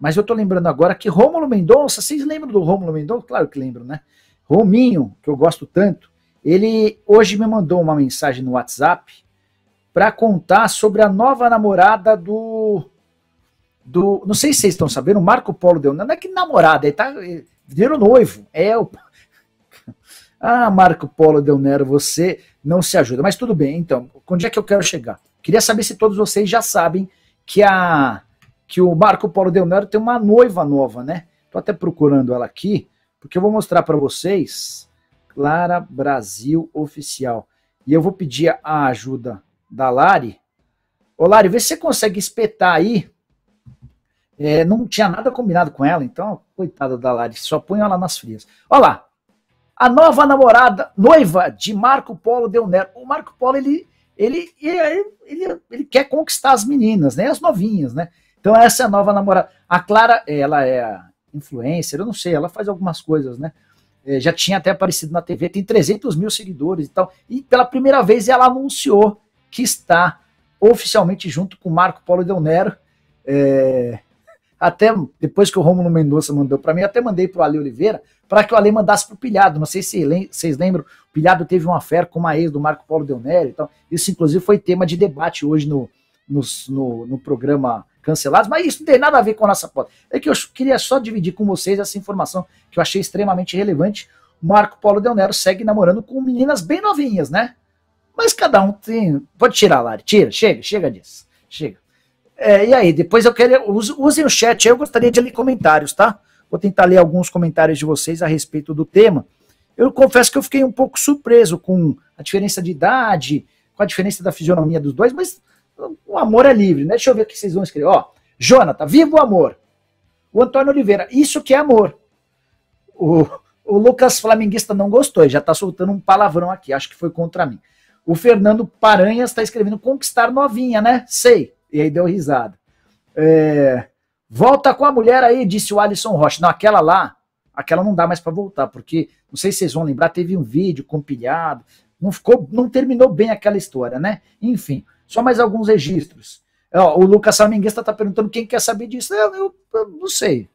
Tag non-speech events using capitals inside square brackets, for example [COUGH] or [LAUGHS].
Mas eu tô lembrando agora que Rômulo Mendonça, vocês lembram do Rômulo Mendonça? Claro que lembro, né? Rominho, que eu gosto tanto, ele hoje me mandou uma mensagem no WhatsApp para contar sobre a nova namorada do do, não sei se vocês estão sabendo, o Marco Polo deu, não é que namorada, ele tá virou noivo. É o [LAUGHS] Ah, Marco Polo deu Nero, você não se ajuda. Mas tudo bem, então, onde é que eu quero chegar? Queria saber se todos vocês já sabem que a que o Marco Polo Nero tem uma noiva nova, né? Tô até procurando ela aqui, porque eu vou mostrar para vocês. Clara Brasil Oficial. E eu vou pedir a ajuda da Lari. Ô, Lari, vê se você consegue espetar aí. É, não tinha nada combinado com ela, então, coitada da Lari, só põe ela nas frias. Olha lá. A nova namorada, noiva de Marco Polo Del Nero. O Marco Polo, ele, ele, ele, ele, ele quer conquistar as meninas, né? As novinhas, né? Então essa é a nova namorada. A Clara, ela é influencer, eu não sei, ela faz algumas coisas, né? É, já tinha até aparecido na TV, tem 300 mil seguidores e tal. E pela primeira vez ela anunciou que está oficialmente junto com Marco Polo Del Nero. É, até depois que o Romulo Mendonça mandou para mim, até mandei para o Ale Oliveira para que o Ale mandasse para o Pilhado. Não sei se vocês lembram, o Pilhado teve uma fé com uma ex do Marco Polo Del Nero e tal. Isso, inclusive, foi tema de debate hoje no, nos, no, no programa Cancelados, mas isso não tem nada a ver com a nossa pauta. É que eu queria só dividir com vocês essa informação que eu achei extremamente relevante. Marco Paulo Del Nero segue namorando com meninas bem novinhas, né? Mas cada um tem. Pode tirar, Lari. Tira, chega, chega disso. Chega. É, e aí, depois eu quero. Usem o chat aí, eu gostaria de ler comentários, tá? Vou tentar ler alguns comentários de vocês a respeito do tema. Eu confesso que eu fiquei um pouco surpreso com a diferença de idade, com a diferença da fisionomia dos dois, mas o amor é livre, né? Deixa eu ver o que vocês vão escrever. Ó, Jonathan, tá viva o amor. O Antônio Oliveira, isso que é amor. O, o Lucas Flamenguista não gostou, ele já está soltando um palavrão aqui, acho que foi contra mim. O Fernando Paranhas está escrevendo conquistar novinha, né? Sei. E aí deu risada. É, volta com a mulher aí, disse o Alisson Rocha. Não, aquela lá, aquela não dá mais para voltar, porque não sei se vocês vão lembrar, teve um vídeo compilhado, não ficou, não terminou bem aquela história, né? Enfim, só mais alguns registros. o Lucas Saminguesta está perguntando quem quer saber disso. Eu, eu, eu não sei.